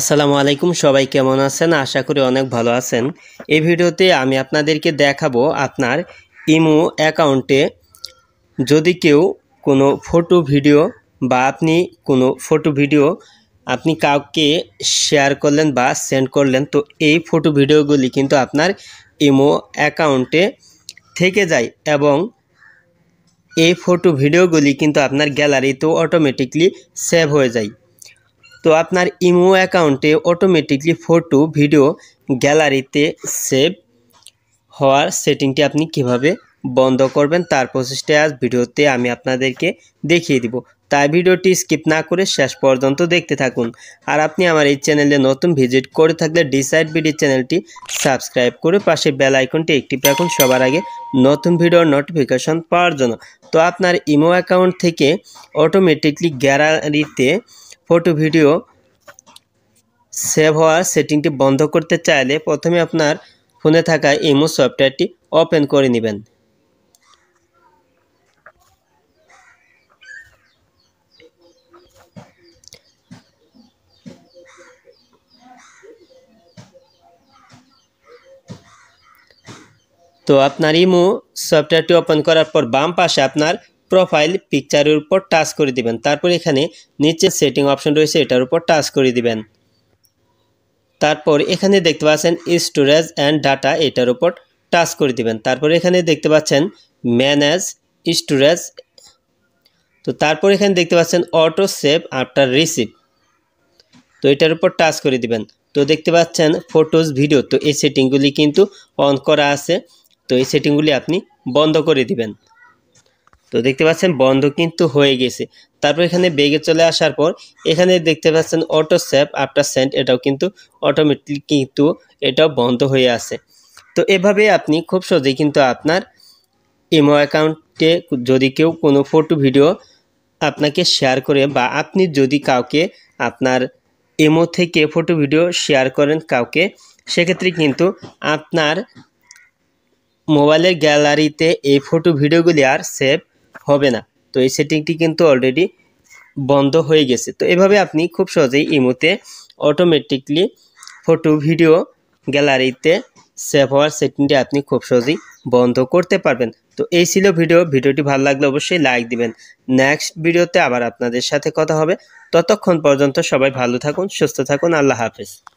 আসসালামু আলাইকুম সবাই কেমন আছেন আশা করি অনেক ভালো আছেন এই ভিডিওতে আমি আপনাদেরকে দেখাবো আপনার ইমো অ্যাকাউন্টে যদি কেউ কোনো ফটো ভিডিও বা আপনি কোনো ফটো ভিডিও আপনি কাউকে শেয়ার করলেন বা সেন্ড করলেন তো এই ফটো ভিডিওগুলি কিন্তু আপনার ইমো অ্যাকাউন্টে থেকে যায় এবং এই ফটো ভিডিওগুলি কিন্তু আপনার গ্যালারিতেও অটোমেটিকলি সেভ হয়ে যায় তো আপনার ইমো অ্যাকাউন্টে অটোমেটিকলি ফটো ভিডিও গ্যালারিতে সেভ হওয়ার সেটিংটি আপনি কিভাবে বন্ধ করবেন তার প্রসেসটা আজ ভিডিওতে আমি আপনাদেরকে দেখিয়ে দিব তাই ভিডিওটি স্কিপ না করে শেষ পর্যন্ত দেখতে থাকুন আর আপনি আমার এই চ্যানেলে নতুন ভিজিট করে থাকলে ডিসাইড বিডি চ্যানেলটি সাবস্ক্রাইব করে পাশে বেল আইকনটি একটি রাখুন সবার আগে নতুন ভিডিওর নোটিফিকেশন পাওয়ার জন্য তো আপনার ইমো অ্যাকাউন্ট থেকে অটোমেটিকলি গ্যালারিতে ফটো ভিডিও সেভ হওয়ার সেটিংটি বন্ধ করতে চাইলে প্রথমে আপনার ফোনে থাকা ইমো সফটওয়্যারটি ওপেন করে নেবেন তো আপনার ইমো সফটওয়্যারটি ওপেন করার পর বাম পাশে আপনার প্রোফাইল পিকচারের উপর টাচ করে দিবেন তারপর এখানে নিচে সেটিং অপশন রয়েছে এটার উপর টাচ করে দিবেন তারপর এখানে দেখতে পাচ্ছেন স্টোরেজ অ্যান্ড ডাটা এটার উপর টাচ করে দিবেন তারপর এখানে দেখতে পাচ্ছেন ম্যানেজ স্টোরেজ তো তারপর এখানে দেখতে পাচ্ছেন অটো সেভ আফটার রিসিভ তো এটার উপর টাচ করে দিবেন তো দেখতে পাচ্ছেন ফটোজ ভিডিও তো এই সেটিংগুলি কিন্তু অন করা আছে তো এই সেটিংগুলি আপনি বন্ধ করে দিবেন তো দেখতে পাচ্ছেন বন্ধ কিন্তু হয়ে গেছে তারপর এখানে বেগে চলে আসার পর এখানে দেখতে পাচ্ছেন অটো স্যাপ আফটার সেন্ট এটাও কিন্তু অটোমেটিক কিন্তু এটাও বন্ধ হয়ে আছে তো এভাবে আপনি খুব সহজেই কিন্তু আপনার ইমো অ্যাকাউন্টে যদি কেউ কোনো ফটো ভিডিও আপনাকে শেয়ার করে বা আপনি যদি কাউকে আপনার এমো থেকে ফটো ভিডিও শেয়ার করেন কাউকে সেক্ষেত্রে কিন্তু আপনার মোবাইলের গ্যালারিতে এই ফটো ভিডিওগুলি আর সেভ হবে না তো এই সেটিংটি কিন্তু অলরেডি বন্ধ হয়ে গেছে তো এভাবে আপনি খুব সহজেই ইমোতে অটোমেটিকলি ফটো ভিডিও গ্যালারিতে সেভ হওয়ার সেটিংটি আপনি খুব সহজেই বন্ধ করতে পারবেন তো এই ছিল ভিডিও ভিডিওটি ভালো লাগলে অবশ্যই লাইক দিবেন নেক্সট ভিডিওতে আবার আপনাদের সাথে কথা হবে ততক্ষণ পর্যন্ত সবাই ভালো থাকুন সুস্থ থাকুন আল্লাহ হাফেজ